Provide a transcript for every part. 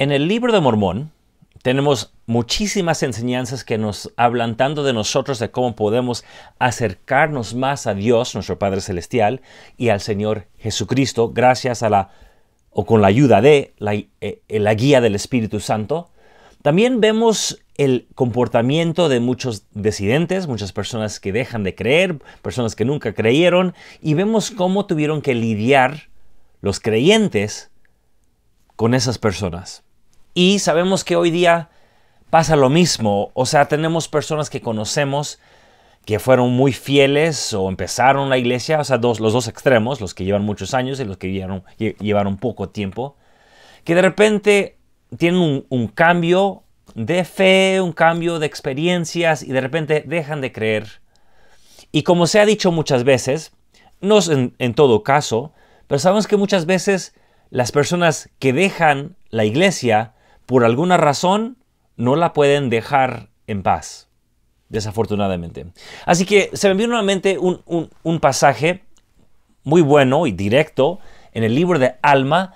En el libro de Mormón tenemos muchísimas enseñanzas que nos hablan tanto de nosotros, de cómo podemos acercarnos más a Dios, nuestro Padre Celestial, y al Señor Jesucristo, gracias a la, o con la ayuda de la, eh, eh, guía del Espíritu Santo. También vemos el comportamiento de muchos disidentes, muchas personas que dejan de creer, personas que nunca creyeron, y vemos cómo tuvieron que lidiar los creyentes con esas personas. Y sabemos que hoy día pasa lo mismo. O sea, tenemos personas que conocemos que fueron muy fieles o empezaron la iglesia, o sea, los dos extremos, los que llevan muchos años y los que llevaron, poco tiempo, que de repente tienen un, cambio de fe, un cambio de experiencias y de repente dejan de creer. Y como se ha dicho muchas veces, no en, todo caso, pero sabemos que muchas veces las personas que dejan la iglesia por alguna razón no la pueden dejar en paz, desafortunadamente. Así que se me vino a mente un, un pasaje muy bueno y directo en el libro de Alma,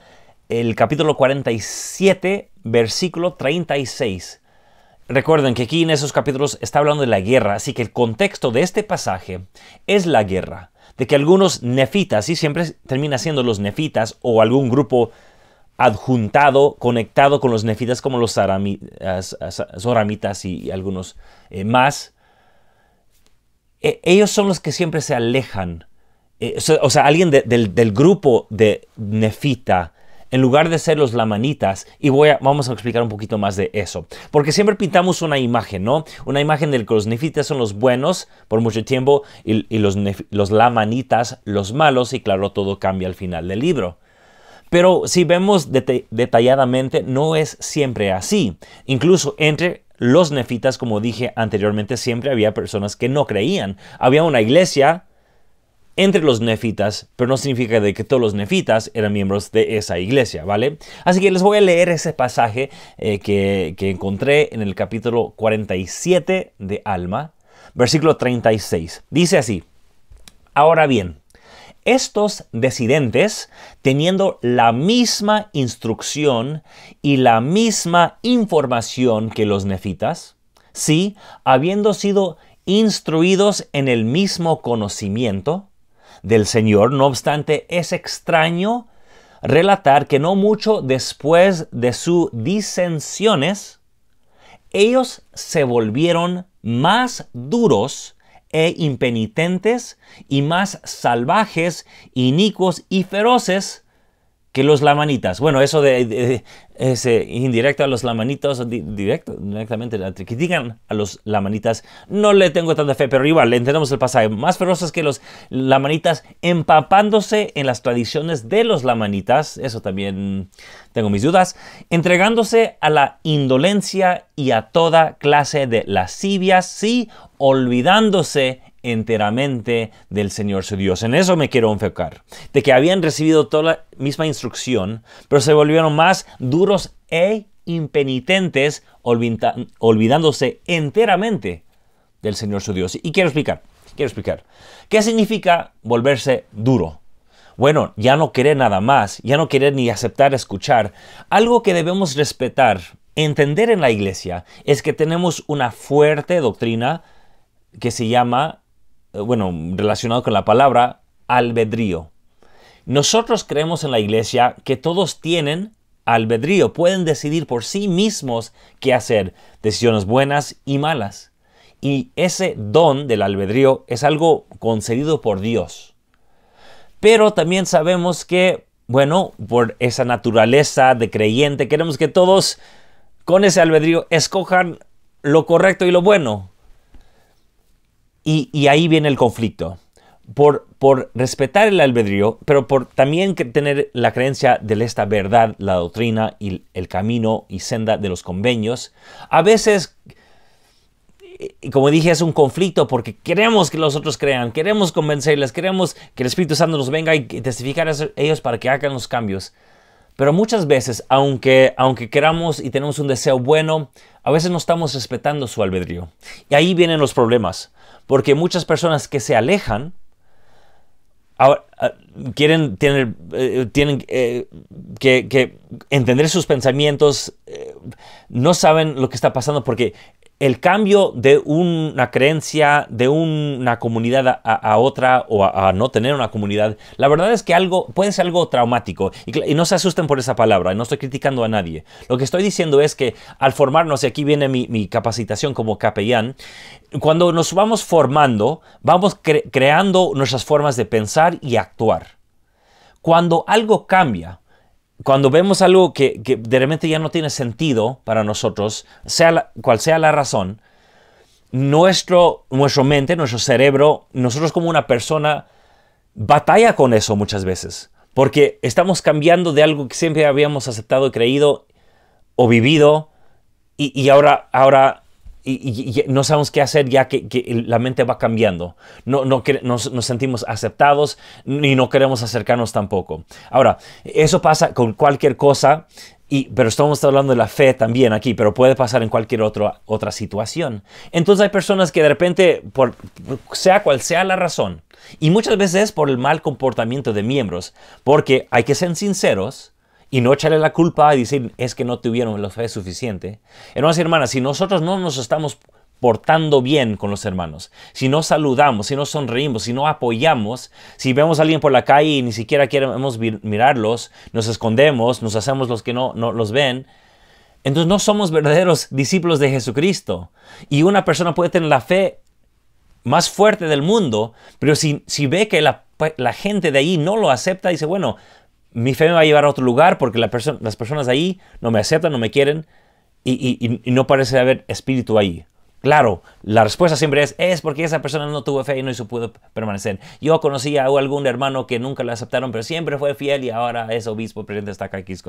el capítulo 47, versículo 36. Recuerden que aquí en esos capítulos está hablando de la guerra, así que el contexto de este pasaje es la guerra, de que algunos nefitas, y siempre termina siendo los nefitas o algún grupo adjuntado, conectado con los nefitas como los zoramitas y, algunos eh, más. E, ellos son los que siempre se alejan. Eh, o sea, alguien del, grupo de nefita, en lugar de ser los lamanitas, y voy vamos a explicar un poquito más de eso. Porque siempre pintamos una imagen, ¿no? Una imagen del que los nefitas son los buenos por mucho tiempo y, los, los lamanitas los malos, y claro, todo cambia al final del libro. Pero si vemos detalladamente, no es siempre así. Incluso entre los nefitas, como dije anteriormente, siempre había personas que no creían. Había una iglesia entre los nefitas, pero no significa de que todos los nefitas eran miembros de esa iglesia, ¿vale? Así que les voy a leer ese pasaje eh, que encontré en el capítulo 47 de Alma, versículo 36. Dice así, ahora bien, estos disidentes, teniendo la misma instrucción y la misma información que los nefitas, sí, habiendo sido instruidos en el mismo conocimiento del Señor, no obstante, es extraño relatar que no mucho después de sus disensiones, ellos se volvieron más duros e impenitentes y más salvajes, inicuos y feroces, que los lamanitas. Bueno, eso de, ese indirecto a los lamanitas, directo, directamente, que digan a los lamanitas, no le tengo tanta fe, pero igual, le entendemos el pasaje. Más feroces que los lamanitas, empapándose en las tradiciones de los lamanitas, eso también tengo mis dudas, entregándose a la indolencia y a toda clase de lascivias, sí, olvidándose enteramente del Señor su Dios. En eso me quiero enfocar, de que habían recibido toda la misma instrucción, pero se volvieron más duros e impenitentes, olvidándose enteramente del Señor su Dios. Y quiero explicar, quiero explicar, ¿qué significa volverse duro? Bueno, ya no querer nada más, ya no querer ni aceptar escuchar. Algo que debemos respetar, entender en la iglesia, es que tenemos una fuerte doctrina que se llama eh, bueno, relacionado con la palabra, albedrío. Nosotros creemos en la iglesia que todos tienen albedrío, pueden decidir por sí mismos qué hacer, decisiones buenas y malas. Y ese don del albedrío es algo concedido por Dios. Pero también sabemos que, bueno, por esa naturaleza de creyente, queremos que todos con ese albedrío escojan lo correcto y lo bueno. Y, ahí viene el conflicto. Por, por, respetar el albedrío, pero por también tener la creencia de esta verdad, la doctrina y el camino y senda de los convenios, a veces, como dije, es un conflicto porque queremos que los otros crean, queremos convencerles, queremos que el Espíritu Santo nos venga y testificar a ellos para que hagan los cambios. Pero muchas veces, aunque, aunque queramos y tenemos un deseo bueno, a veces no estamos respetando su albedrío. Y ahí vienen los problemas, porque muchas personas que se alejan, ah, quieren eh, tienen eh, que, entender sus pensamientos, eh, no saben lo que está pasando porque el cambio de una creencia de una comunidad a, otra o a, no tener una comunidad, la verdad es que algo puede ser algo traumático. Y, no se asusten por esa palabra, no estoy criticando a nadie. Lo que estoy diciendo es que al formarnos, y aquí viene mi, capacitación como capellán, cuando nos vamos formando, vamos creando nuestras formas de pensar y actuar. Cuando algo cambia, cuando vemos algo que, que, de repente ya no tiene sentido para nosotros, sea cual sea la razón, nuestro, nuestro mente, nuestro cerebro, nosotros como una persona, batalla con eso muchas veces. Porque estamos cambiando de algo que siempre habíamos aceptado, creído o vivido, y, y ahora, ahora y, no sabemos qué hacer ya que, la mente va cambiando. No, no nos, sentimos aceptados ni no queremos acercarnos tampoco. Ahora, eso pasa con cualquier cosa, y, pero estamos hablando de la fe también aquí, pero puede pasar en cualquier otro, otra situación. Entonces hay personas que de repente, sea cual sea la razón, y muchas veces por el mal comportamiento de miembros, porque hay que ser sinceros, y no echarle la culpa y decir es que no tuvieron la fe suficiente. hermanas y hermanas, si nosotros no nos estamos portando bien con los hermanos, si no saludamos, si no sonreímos, si no apoyamos, si vemos a alguien por la calle y ni siquiera queremos mirarlos, nos escondemos, nos hacemos los que no, no los ven, entonces no somos verdaderos discípulos de Jesucristo. Y una persona puede tener la fe más fuerte del mundo, pero si, si ve que la, la gente de ahí no lo acepta, dice, bueno, mi fe me va a llevar a otro lugar porque la las personas ahí no me aceptan, no me quieren y, no parece haber espíritu ahí. Claro, la respuesta siempre es, es porque esa persona no tuvo fe y no se pudo permanecer. Yo conocí a algún hermano que nunca le aceptaron, pero siempre fue fiel y ahora es obispo, presidente, está acá, X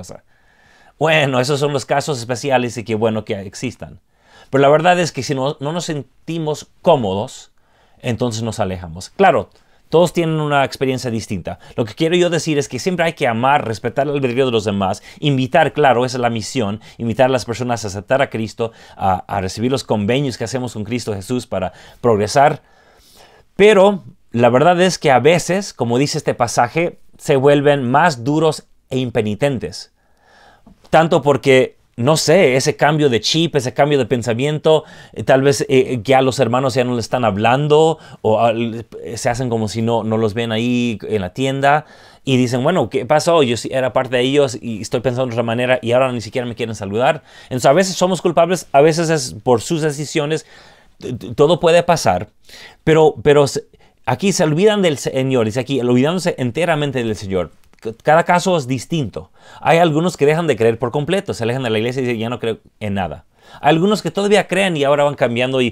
Bueno, esos son los casos especiales y qué bueno que existan. Pero la verdad es que si no, no nos sentimos cómodos, entonces nos alejamos. Claro, todos tienen una experiencia distinta. Lo que quiero yo decir es que siempre hay que amar, respetar el albedrío de los demás, invitar, claro, esa es la misión, invitar a las personas a aceptar a Cristo, a, a recibir los convenios que hacemos con Cristo Jesús para progresar. Pero la verdad es que a veces, como dice este pasaje, se vuelven más duros e impenitentes. Tanto porque no sé, ese cambio de chip, ese cambio de pensamiento, eh, tal vez que eh, eh, ya los hermanos ya no le están hablando o ah, se hacen como si no, no los ven ahí en la tienda y dicen, bueno, ¿qué pasó? Yo era parte de ellos y estoy pensando de otra manera y ahora ni siquiera me quieren saludar. Entonces a veces somos culpables, a veces es por sus decisiones, todo puede pasar, pero, pero aquí se olvidan del Señor, y aquí, olvidándose enteramente del Señor cada caso es distinto. Hay algunos que dejan de creer por completo, se alejan de la iglesia y ya no creo en nada. Hay algunos que todavía creen y ahora van cambiando y,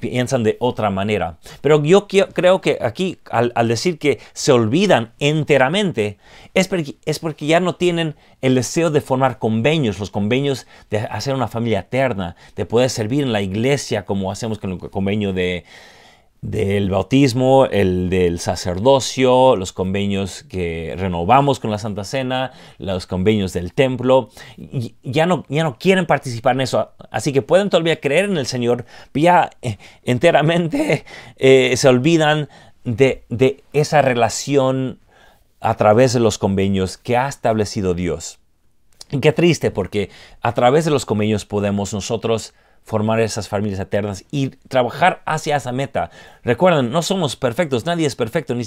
piensan de otra manera. Pero yo creo que aquí, al, decir que se olvidan enteramente, es es porque, ya no tienen el deseo de formar convenios, los convenios de hacer una familia eterna, de poder servir en la iglesia como hacemos con el convenio de, del bautismo, el del sacerdocio, los convenios que renovamos con la Santa Cena, los convenios del templo, ya no, ya no quieren participar en eso. Así que pueden todavía creer en el Señor, pero ya eh, enteramente eh, se olvidan de, de esa relación a través de los convenios que ha establecido Dios. Y qué triste, porque a través de los convenios podemos nosotros formar esas familias eternas y trabajar hacia esa meta. Recuerden, no somos perfectos, nadie es perfecto, ni,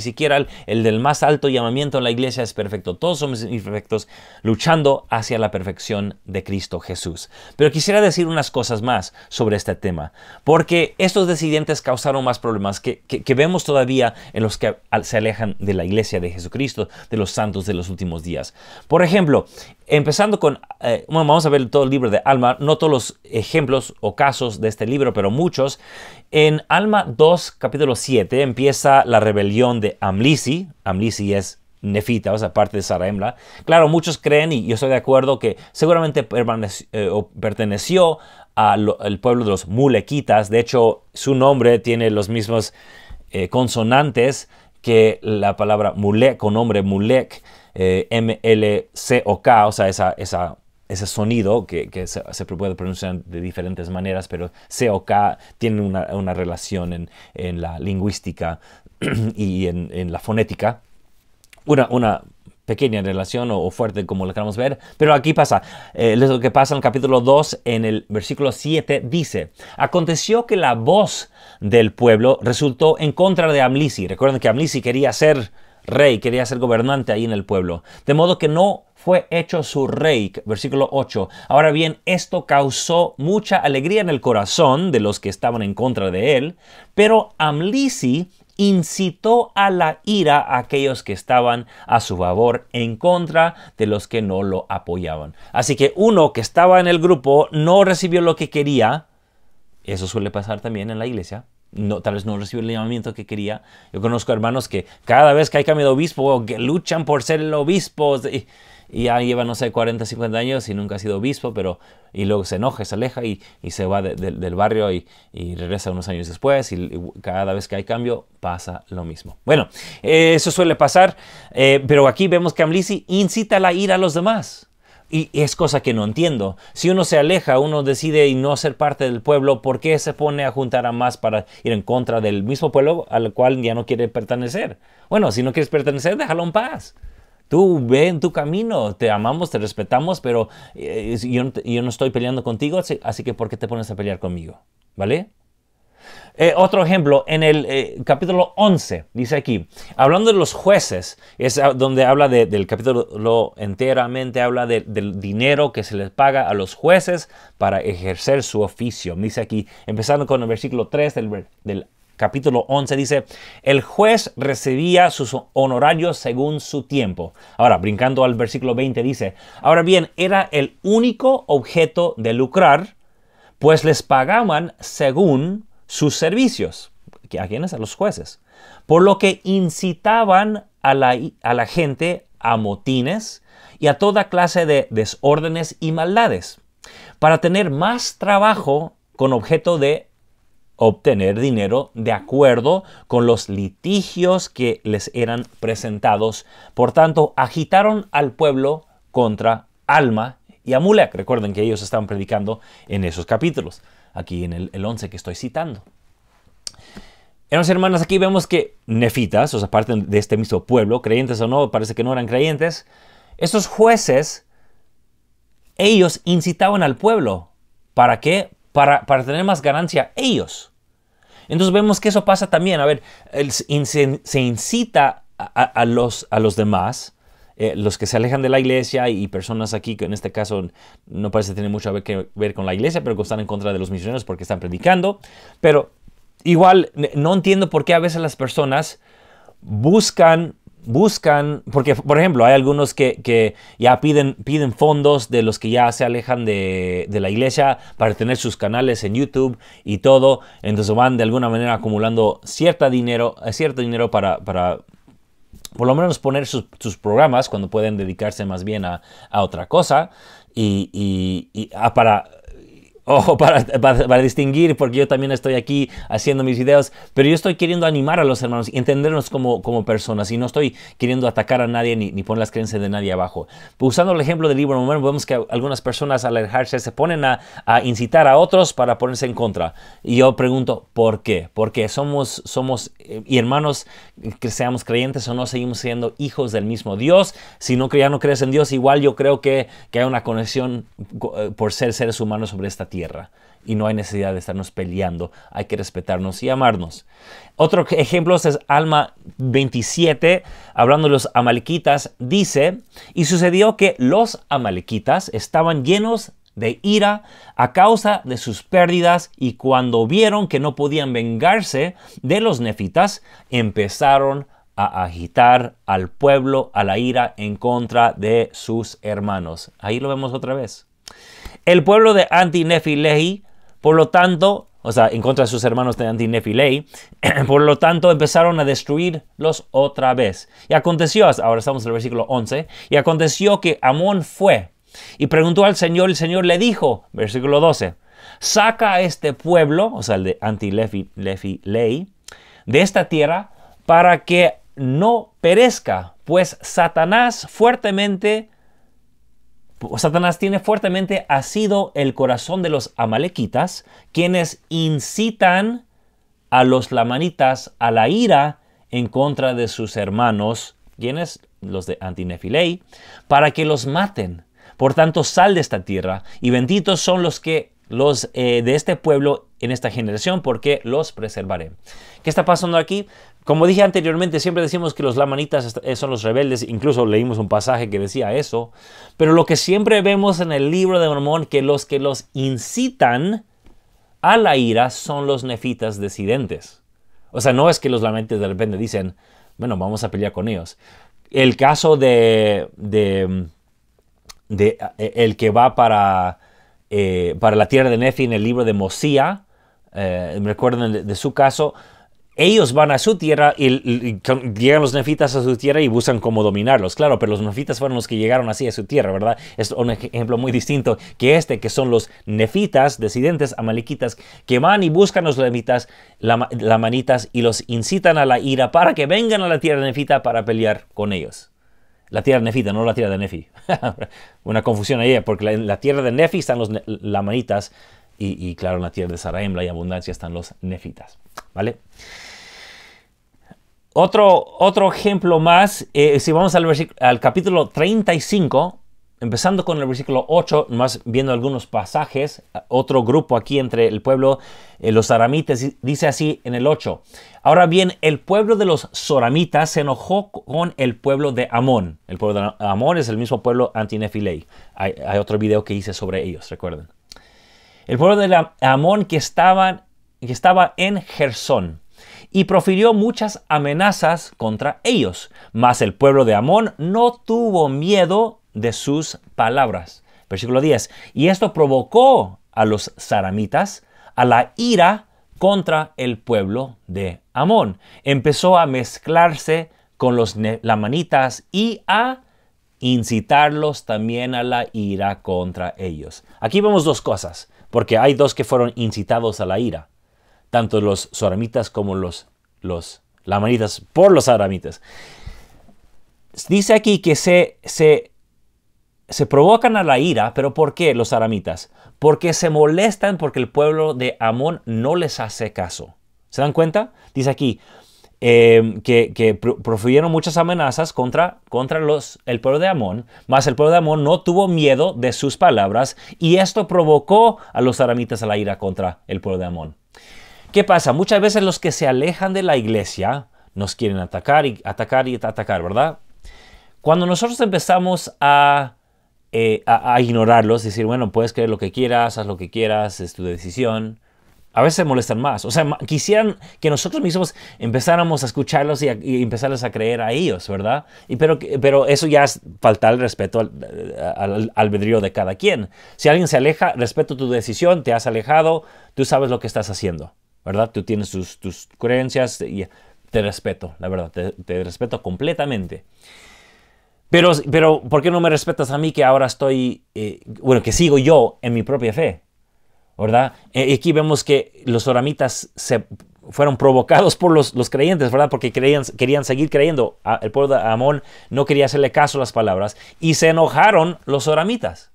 siquiera el, del más alto llamamiento en la iglesia es perfecto. Todos somos imperfectos luchando hacia la perfección de Cristo Jesús. Pero quisiera decir unas cosas más sobre este tema, porque estos decidentes causaron más problemas que vemos todavía en los que se alejan de la iglesia de Jesucristo, de los santos de los últimos días. Por ejemplo, Empezando con, eh, bueno, vamos a ver todo el libro de Alma, no todos los ejemplos o casos de este libro, pero muchos. En Alma 2, capítulo 7, empieza la rebelión de Amlisi. Amlisi es Nefita, o sea, parte de Saraemla. Claro, muchos creen, y yo estoy de acuerdo, que seguramente eh, perteneció al pueblo de los Mulequitas. De hecho, su nombre tiene los mismos eh, consonantes que la palabra Mulek con nombre Mulek eh, MLCOK, o sea, esa, ese sonido que, se, puede pronunciar de diferentes maneras, pero COK tiene una, relación en, la lingüística y en, la fonética. Una, pequeña relación o, fuerte como lo queramos ver, pero aquí pasa, eh, lo que pasa en el capítulo 2, en el versículo 7, dice, aconteció que la voz del pueblo resultó en contra de Amlisi. Recuerden que Amlisi quería ser rey, quería ser gobernante ahí en el pueblo. De modo que no fue hecho su rey, versículo 8. Ahora bien, esto causó mucha alegría en el corazón de los que estaban en contra de él, pero Amlisi incitó a la ira a aquellos que estaban a su favor en contra de los que no lo apoyaban. Así que uno que estaba en el grupo no recibió lo que quería. Eso suele pasar también en la iglesia no, tal vez no recibió el llamamiento que quería. Yo conozco hermanos que cada vez que hay cambio de obispo, que luchan por ser el obispo, y, ya lleva, no sé, 40, 50 años y nunca ha sido obispo, pero y luego se enoja, se aleja y, se va del barrio y, regresa unos años después y, cada vez que hay cambio pasa lo mismo. Bueno, eh, eso suele pasar, eh, pero aquí vemos que Amlisi incita la ira a los demás. Y es cosa que no entiendo. Si uno se aleja, uno decide y no ser parte del pueblo, ¿por qué se pone a juntar a más para ir en contra del mismo pueblo al cual ya no quiere pertenecer? Bueno, si no quieres pertenecer, déjalo en paz. Tú ve en tu camino, te amamos, te respetamos, pero eh, yo, no estoy peleando contigo, así que ¿por qué te pones a pelear conmigo? ¿Vale? Eh, otro ejemplo, en el eh, capítulo 11, dice aquí, hablando de los jueces, es donde habla del capítulo enteramente, habla del dinero que se les paga a los jueces para ejercer su oficio. Dice aquí, empezando con el versículo 3 del, del capítulo 11 dice, el juez recibía sus honorarios según su tiempo. Ahora, brincando al versículo 20 dice, ahora bien, era el único objeto de lucrar, pues les pagaban según sus servicios. ¿A quienes A los jueces. Por lo que incitaban a la, gente a motines y a toda clase de desórdenes y maldades, para tener más trabajo con objeto de obtener dinero de acuerdo con los litigios que les eran presentados. Por tanto, agitaron al pueblo contra Alma y Amulek. Recuerden que ellos estaban predicando en esos capítulos aquí en el, 11 que estoy citando. Hermanos hermanas, aquí vemos que nefitas, o sea, parte de este mismo pueblo, creyentes o no, parece que no eran creyentes, estos jueces, ellos incitaban al pueblo. ¿Para qué? Para, para tener más ganancia ellos. Entonces vemos que eso pasa también. A ver, se, incita a, los, a los demás eh, los que se alejan de la iglesia y personas aquí, que en este caso no parece tener mucho que ver con la iglesia, pero que están en contra de los misioneros porque están predicando. Pero igual, no entiendo por qué a veces las personas buscan buscan, porque por ejemplo hay algunos que, ya piden, piden fondos de los que ya se alejan de, la iglesia para tener sus canales en YouTube y todo, entonces van de alguna manera acumulando cierta dinero, cierto dinero para por lo menos poner sus, programas cuando pueden dedicarse más bien a, otra cosa y, y, y a ah, para ojo para, para, distinguir, porque yo también estoy aquí haciendo mis videos, pero yo estoy queriendo animar a los hermanos y entendernos como, como personas y no estoy queriendo atacar a nadie ni, ni poner las creencias de nadie abajo. usando el ejemplo del libro mormón, vemos que algunas personas al alejarse se ponen a, a, incitar a otros para ponerse en contra. Y yo pregunto, ¿por qué? Porque somos, somos y eh, hermanos, que seamos creyentes o no, seguimos siendo hijos del mismo Dios. Si no, ya no crees en Dios, igual yo creo que, que hay una conexión eh, por ser seres humanos sobre esta tierra y no hay necesidad de estarnos peleando. Hay que respetarnos y amarnos. Otro ejemplo es Alma 27, hablando de los amalequitas, dice, y sucedió que los amalequitas estaban llenos de ira a causa de sus pérdidas y cuando vieron que no podían vengarse de los nefitas, empezaron a agitar al pueblo a la ira en contra de sus hermanos. Ahí lo vemos otra vez. El pueblo de Antinefilei, por lo tanto, o sea, en contra de sus hermanos de Antinefilei, por lo tanto empezaron a destruirlos otra vez. Y aconteció, ahora estamos en el versículo 11, y aconteció que Amón fue y preguntó al Señor, el Señor le dijo, versículo 12, saca a este pueblo, o sea, el de Antinefilei, de esta tierra para que no perezca, pues Satanás fuertemente pues, Satanás tiene fuertemente asido el corazón de los amalequitas, quienes incitan a los lamanitas a la ira en contra de sus hermanos, quienes los de Antinefilei, para que los maten. Por tanto, sal de esta tierra, y benditos son los que los eh, de este pueblo en esta generación, porque los preservaré. ¿Qué está pasando aquí? Como dije anteriormente, siempre decimos que los lamanitas eh, son los rebeldes, incluso leímos un pasaje que decía eso, pero lo que siempre vemos en el libro de Mormón, que los que los incitan a la ira son los nefitas decidentes. O sea, no es que los lamanitas de repente dicen, bueno, vamos a pelear con ellos. El caso de, de, eh, el que va para, eh, para la tierra de Nefi en el libro de Mosía, recuerden de su caso, ellos van a su tierra y, llegan los nefitas a su tierra y buscan cómo dominarlos, claro, pero los nefitas fueron los que llegaron así a su tierra, ¿verdad? Es un ejemplo muy distinto que este, que son los nefitas, desidentes, amalequitas, que van y buscan a los levitas, la, manitas, y los incitan a la ira para que vengan a la tierra nefita para pelear con ellos. La tierra nefita, no la tierra de Nefi. Una confusión ahí, porque en la, tierra de Nefi están los lamanitas, y, claro, en la tierra de Saraim y abundancia están los nefitas. ¿Vale? Otro, otro ejemplo más, eh, si vamos al, al capítulo 35, empezando con el versículo 8, más viendo algunos pasajes, otro grupo aquí entre el pueblo, eh, los aramitas, dice así en el 8. Ahora bien, el pueblo de los soramitas se enojó con el pueblo de Amón. El pueblo de Amón es el mismo pueblo antinefilei. Hay, hay otro video que hice sobre ellos, recuerden el pueblo de Amón que estaba, que estaba en Gersón, y profirió muchas amenazas contra ellos. Mas el pueblo de Amón no tuvo miedo de sus palabras. Versículo 10. Y esto provocó a los saramitas a la ira contra el pueblo de Amón. Empezó a mezclarse con los lamanitas y a incitarlos también a la ira contra ellos. Aquí vemos dos cosas porque hay dos que fueron incitados a la ira, tanto los soramitas como los, los lamanitas por los aramitas. Dice aquí que se, se, se provocan a la ira, pero ¿por qué los aramitas? Porque se molestan porque el pueblo de Amón no les hace caso. ¿Se dan cuenta? Dice aquí, Em, que, que muchas amenazas contra, contra los, el pueblo de Amón, mas el pueblo de Amón no tuvo miedo de sus palabras y esto provocó a los aramitas a la ira contra el pueblo de Amón. ¿Qué pasa? Muchas veces los que se alejan de la iglesia nos quieren atacar y atacar y atacar, ¿verdad? Cuando nosotros empezamos a, eh, a, a ignorarlos, decir, bueno, puedes creer lo que quieras, haz lo que quieras, es tu decisión, a veces se molestan más. O sea, quisieran que nosotros mismos empezáramos a escucharlos y, empezarles a creer a ellos, ¿verdad? Y pero, pero eso ya es faltar el respeto al, albedrío de cada quien. Si alguien se aleja, respeto tu decisión, te has alejado, tú sabes lo que estás haciendo, ¿verdad? Tú tienes tus, creencias y te respeto, la verdad, te, respeto completamente. Pero, pero, ¿por qué no me respetas a mí que ahora estoy, eh, bueno, que sigo yo en mi propia fe? ¿verdad? E, aquí vemos que los oramitas se fueron provocados por los, creyentes, ¿verdad? Porque querían seguir creyendo. Ah, el pueblo de Amón no quería hacerle caso a las palabras y se enojaron los oramitas.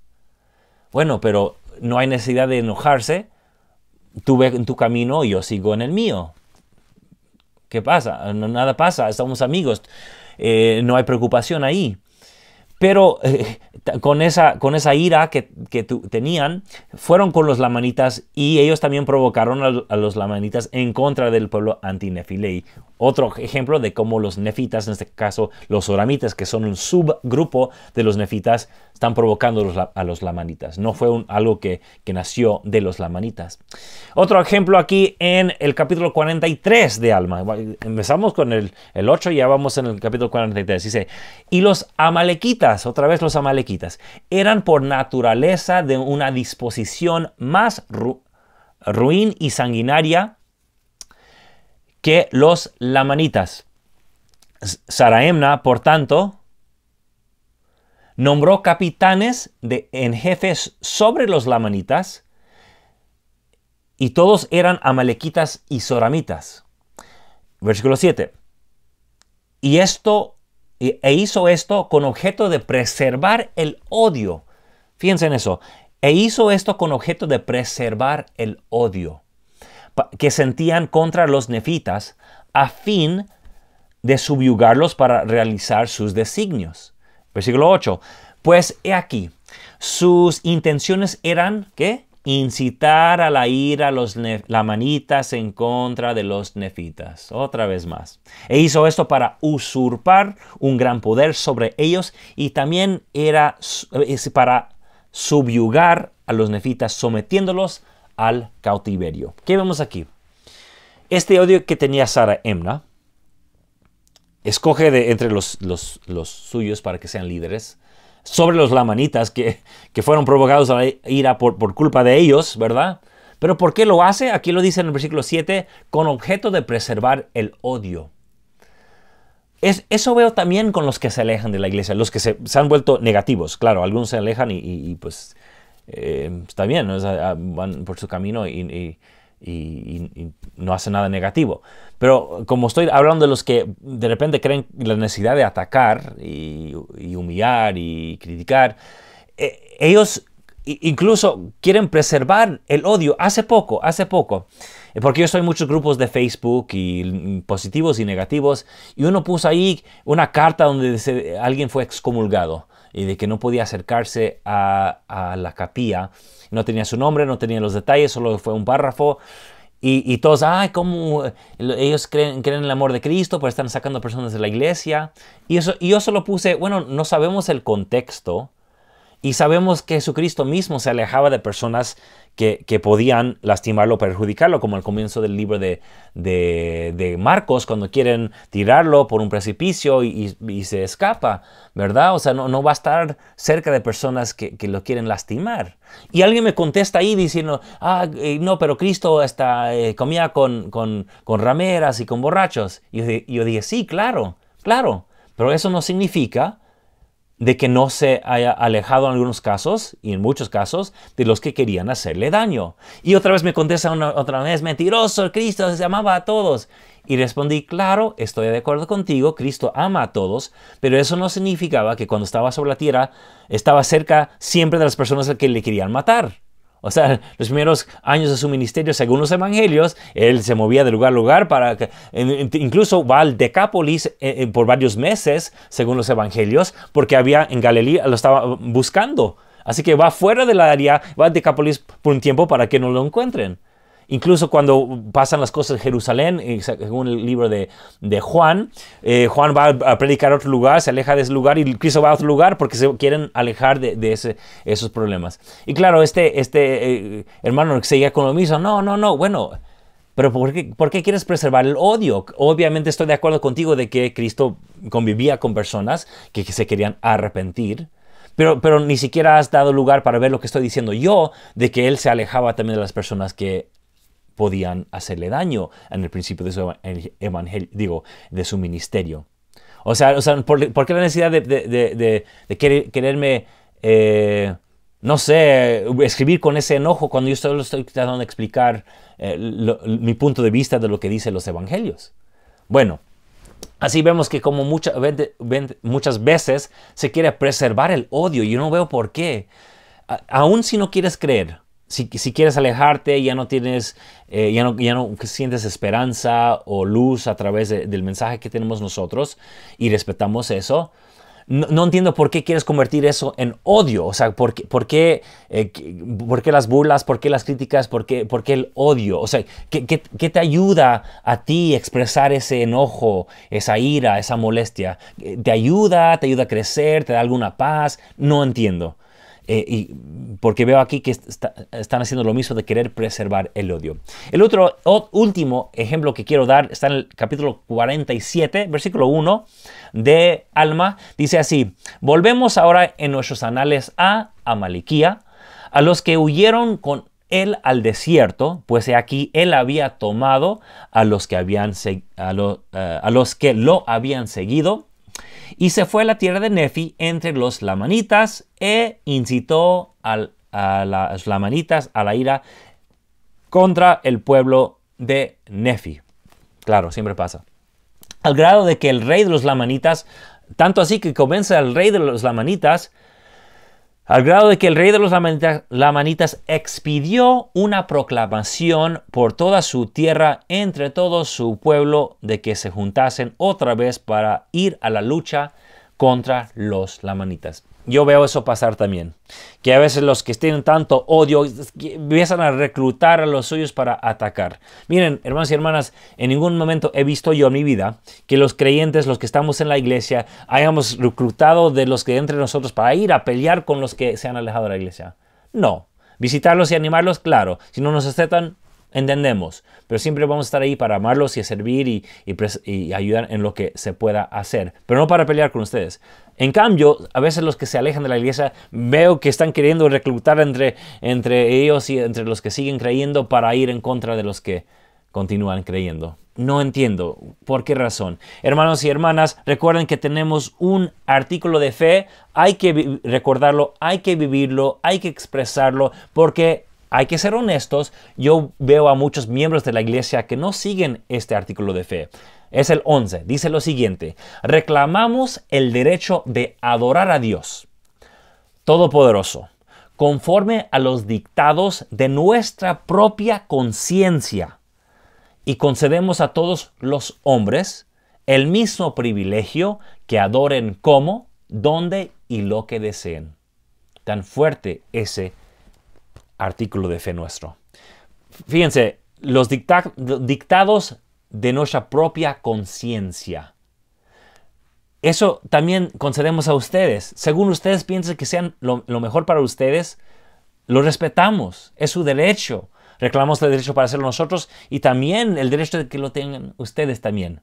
Bueno, pero no hay necesidad de enojarse. Tú ve en tu camino, y yo sigo en el mío. ¿Qué pasa? nada pasa, estamos amigos. Eh, no hay preocupación ahí pero eh, con, esa, con esa ira que, que tenían, fueron con los lamanitas y ellos también provocaron a, los lamanitas en contra del pueblo antinefilei. Otro ejemplo de cómo los nefitas, en este caso los oramitas, que son un subgrupo de los nefitas, están provocando a los lamanitas. No fue algo que, que nació de los lamanitas. Otro ejemplo aquí en el capítulo 43 de Alma. Empezamos con el, el 8, ya vamos en el capítulo 43. Dice, y los amalequitas otra vez los amalequitas, eran por naturaleza de una disposición más ruin y sanguinaria que los lamanitas. Saraemna, por tanto, nombró capitanes de, en jefes sobre los lamanitas y todos eran amalequitas y soramitas. Versículo 7. Y esto e hizo esto con objeto de preservar el odio. Fíjense en eso. E hizo esto con objeto de preservar el odio que sentían contra los nefitas a fin de subyugarlos para realizar sus designios. Versículo 8. Pues he aquí, sus intenciones eran, ¿qué? incitar a la ira a los lamanitas en contra de los nefitas. Otra vez más. E hizo esto para usurpar un gran poder sobre ellos y también era para subyugar a los nefitas, sometiéndolos al cautiverio. ¿Qué vemos aquí? Este odio que tenía Sara Emna, escoge de entre los, los suyos para que sean líderes, sobre los lamanitas que, fueron provocados a la ira por, por culpa de ellos, ¿verdad? Pero ¿por qué lo hace? Aquí lo dice en el versículo 7, con objeto de preservar el odio. Es, eso veo también con los que se alejan de la iglesia, los que se, han vuelto negativos. Claro, algunos se alejan y, pues también eh, está bien, ah, van por su camino y, y, no hace nada negativo. Pero como estoy hablando de los que de repente creen la necesidad de atacar y, humillar y criticar, eh, ellos incluso quieren preservar el odio. Hace poco, hace poco, eh, porque yo estoy en muchos grupos de Facebook y positivos y negativos, y uno puso ahí una carta donde alguien fue excomulgado y de que no podía acercarse a, a, la capilla. No tenía su nombre, no tenía los detalles, solo fue un párrafo. Y, y todos, ay, ¿cómo ellos creen, creen, en el amor de Cristo? Pues están sacando personas de la iglesia. Y, eso, y yo solo puse, bueno, no sabemos el contexto, y sabemos que Jesucristo mismo se alejaba de personas que, que podían lastimarlo o perjudicarlo, como al comienzo del libro de, de, Marcos, cuando quieren tirarlo por un precipicio y, se escapa, ¿verdad? O sea, no, no, va a estar cerca de personas que, que, lo quieren lastimar. Y alguien me contesta ahí diciendo, ah, eh, no, pero Cristo hasta, eh, comía con, con, con, rameras y con borrachos. Y yo, yo dije, sí, claro, claro, pero eso no significa de que no se haya alejado en algunos casos y en muchos casos de los que querían hacerle daño. Y otra vez me contesta otra vez, mentiroso, Cristo se amaba a todos. Y respondí, claro, estoy de acuerdo contigo, Cristo ama a todos, pero eso no significaba que cuando estaba sobre la tierra estaba cerca siempre de las personas que le querían matar. O sea, los primeros años de su ministerio, según los evangelios, él se movía de lugar a lugar para que, incluso va al Decápolis eh, eh, por varios meses, según los evangelios, porque había en Galilea lo estaba buscando. Así que va fuera la área, va al Decápolis por un tiempo para que no lo encuentren. Incluso cuando pasan las cosas en Jerusalén, según el libro de, Juan, eh, Juan va a predicar a otro lugar, se aleja de ese lugar y Cristo va a otro lugar porque se quieren alejar de, esos problemas. Y claro, este, este eh, hermano que seguía con lo mismo, no, no, no, bueno, pero ¿por qué, ¿por qué, quieres preservar el odio? Obviamente estoy de acuerdo contigo de que Cristo convivía con personas que, que se querían arrepentir. Pero, pero, ni siquiera has dado lugar para ver lo que estoy diciendo yo, de que él se alejaba también de las personas que podían hacerle daño en el principio de su evangelio, digo, de su ministerio. O sea, o ¿por, qué la necesidad de, quererme, eh, no sé, escribir con ese enojo cuando yo solo estoy tratando de explicar eh, mi punto de vista de lo que dicen los evangelios? Bueno, Así vemos que como muchas veces se quiere preservar el odio y yo no veo por qué. aún si no quieres creer, si, quieres alejarte, ya no tienes, eh, ya, no, ya no sientes esperanza o luz a través del mensaje que tenemos nosotros y respetamos eso. No, entiendo por qué quieres convertir eso en odio. O sea, ¿por qué, por qué, eh, por qué las burlas? ¿Por qué las críticas? ¿Por qué, el odio? O sea, ¿qué, qué, te ayuda a ti expresar ese enojo, esa ira, esa molestia? ¿Te ayuda? ¿Te ayuda a crecer? ¿Te da alguna paz? No entiendo. Eh, y porque veo aquí que están haciendo lo mismo de querer preservar el odio. El otro último ejemplo que quiero dar está en el capítulo 47, versículo 1 de Alma. Dice así, volvemos ahora en nuestros anales a Amaliquía, a los que huyeron con él al desierto, pues aquí él había tomado a los que, habían eh, a los que lo habían seguido y se fue a la tierra de Nefi entre los lamanitas e incitó a las lamanitas a la ira contra el pueblo de Nefi. Claro, siempre pasa. Al grado de que el rey de los lamanitas, tanto así que comienza el rey de los lamanitas al grado de que el rey de los lamanitas expidió una proclamación por toda su tierra entre todo su pueblo de que se juntasen otra vez para ir a la lucha contra los lamanitas. Yo veo eso pasar también. Que a veces los que tienen tanto odio empiezan a reclutar a los suyos para atacar. Miren, hermanos y hermanas, en ningún momento he visto yo en mi vida que los creyentes, los que estamos en la iglesia, hayamos reclutado de los que entre nosotros para ir a pelear con los que se han alejado de la iglesia. No. Visitarlos y animarlos, claro. Si no nos aceptan, entendemos, pero siempre vamos a estar ahí para amarlos y servir y, ayudar en lo que se pueda hacer, pero no para pelear con ustedes. En cambio, a veces los que se alejan de la iglesia veo que están queriendo reclutar entre, entre ellos y entre los que siguen creyendo para ir en contra de los que continúan creyendo. No entiendo por qué razón. Hermanos y hermanas, recuerden que tenemos un artículo de fe, hay que recordarlo, hay que vivirlo, hay que expresarlo, porque hay que ser honestos, yo veo a muchos miembros de la iglesia que no siguen este artículo de fe. Es el 11, dice lo siguiente, reclamamos el derecho de adorar a Dios Todopoderoso, conforme a los dictados de nuestra propia conciencia, y concedemos a todos los hombres el mismo privilegio que adoren como, dónde y lo que deseen. Tan fuerte ese artículo de fe nuestro. Fíjense, los dictados de nuestra propia conciencia. Eso también concedemos a ustedes. Según ustedes piensen que sean lo, lo mejor para ustedes, lo respetamos. Es su derecho. Reclamamos el derecho para hacerlo nosotros y también el derecho de que lo tengan ustedes también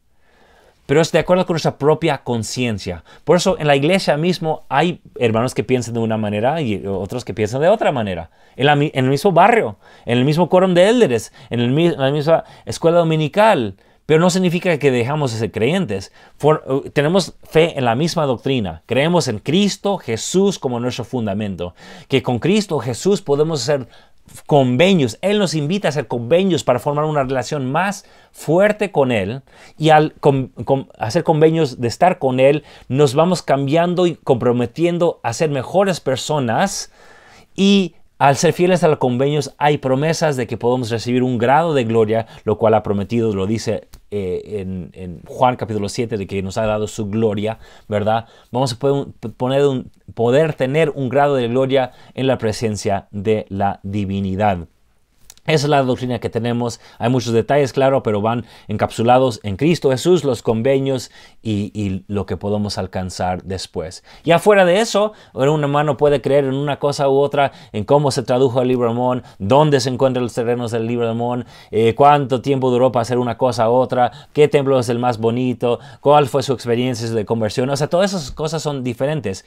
pero es de acuerdo con nuestra propia conciencia. Por eso en la iglesia mismo hay hermanos que piensan de una manera y otros que piensan de otra manera. En, el mismo barrio, en el mismo quórum de élderes, en, la misma escuela dominical. Pero no significa que dejamos de ser creyentes. Uh, tenemos fe en la misma doctrina. Creemos en Cristo Jesús como nuestro fundamento. Que con Cristo Jesús podemos ser convenios, Él nos invita a hacer convenios para formar una relación más fuerte con Él y al hacer convenios de estar con Él, nos vamos cambiando y comprometiendo a ser mejores personas y al ser fieles a los convenios hay promesas de que podemos recibir un grado de gloria, lo cual ha prometido, lo dice eh, en, Juan capítulo 7, de que nos ha dado su gloria, ¿verdad? Vamos a poner poder tener un grado de gloria en la presencia de la divinidad. Esa es la doctrina que tenemos. Hay muchos detalles, claro, pero van encapsulados en Cristo Jesús, los convenios y, lo que podemos alcanzar después. Y afuera de eso, un mano puede creer en una cosa u otra, en cómo se tradujo el libro de Mormón, dónde se encuentran los terrenos del libro de Mormón, eh, cuánto tiempo duró para hacer una cosa u otra, qué templo es el más bonito, cuál fue su experiencia de conversión. O sea, todas esas cosas son diferentes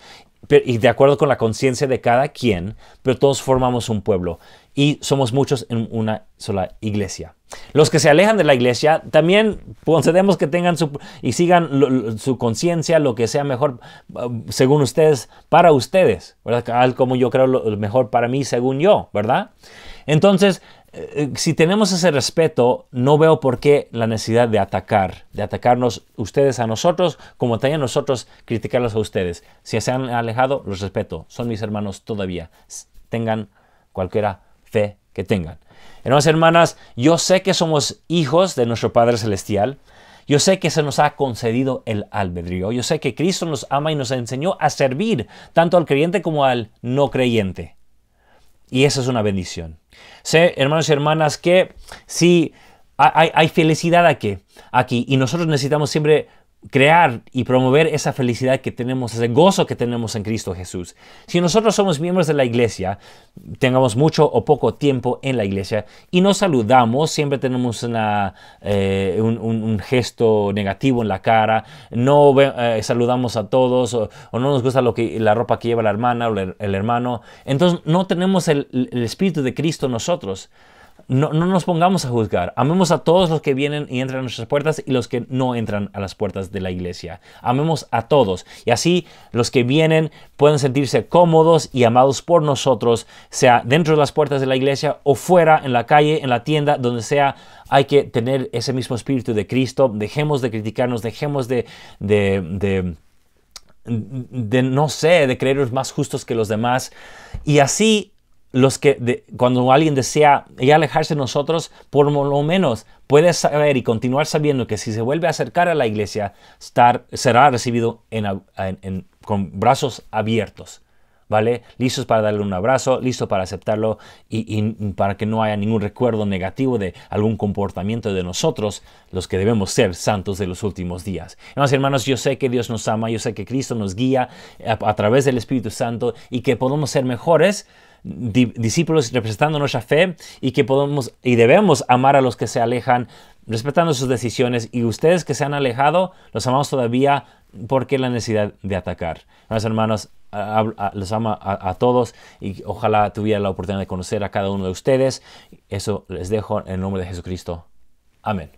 y de acuerdo con la conciencia de cada quien, pero todos formamos un pueblo y somos muchos en una sola iglesia. Los que se alejan de la iglesia, también concedemos que tengan su, y sigan su conciencia, lo que sea mejor uh, según ustedes, para ustedes, ¿verdad? Tal como yo creo lo mejor para mí, según yo, ¿verdad? Entonces, eh, eh, si tenemos ese respeto, no veo por qué la necesidad de atacar, de atacarnos ustedes a nosotros, como también nosotros criticarlos a ustedes. Si se han alejado, los respeto. Son mis hermanos todavía. Tengan cualquiera fe que tengan. Hermanos y hermanas, yo sé que somos hijos de nuestro Padre Celestial. Yo sé que se nos ha concedido el albedrío. Yo sé que Cristo nos ama y nos enseñó a servir tanto al creyente como al no creyente. Y esa es una bendición. Sé, hermanos y hermanas, que si hay, hay felicidad aquí, aquí y nosotros necesitamos siempre crear y promover esa felicidad que tenemos, ese gozo que tenemos en Cristo Jesús. Si nosotros somos miembros de la iglesia, tengamos mucho o poco tiempo en la iglesia y no saludamos, siempre tenemos una, eh, un, gesto negativo en la cara, no eh, saludamos a todos o, no nos gusta lo que, la ropa que lleva la hermana o el, hermano, entonces no tenemos el, el Espíritu de Cristo nosotros no, nos pongamos a juzgar. Amemos a todos los que vienen y entran a nuestras puertas y los que no entran a las puertas de la iglesia. Amemos a todos. Y así los que vienen pueden sentirse cómodos y amados por nosotros, sea dentro de las puertas de la iglesia o fuera, en la calle, en la tienda, donde sea. Hay que tener ese mismo espíritu de Cristo. Dejemos de criticarnos, dejemos de, de, de de no sé, de creernos más justos que los demás. Y así los que cuando alguien desea alejarse de nosotros, por lo menos puede saber y continuar sabiendo que si se vuelve a acercar a la iglesia, estar, será recibido con brazos abiertos, ¿vale? Listos para darle un abrazo, listos para aceptarlo y, para que no haya ningún recuerdo negativo de algún comportamiento de nosotros, los que debemos ser santos de los últimos días. Hermanos, hermanos, yo sé que Dios nos ama, yo sé que Cristo nos guía a través del Espíritu Santo y que podemos ser mejores discípulos representando nuestra fe y que podemos y debemos amar a los que se alejan, respetando sus decisiones y ustedes que se han alejado, los amamos todavía porque la necesidad de atacar. Mis hermanos, los ama a, a, todos y ojalá tuviera la oportunidad de conocer a cada uno de ustedes. Eso les dejo en el nombre de Jesucristo. Amén.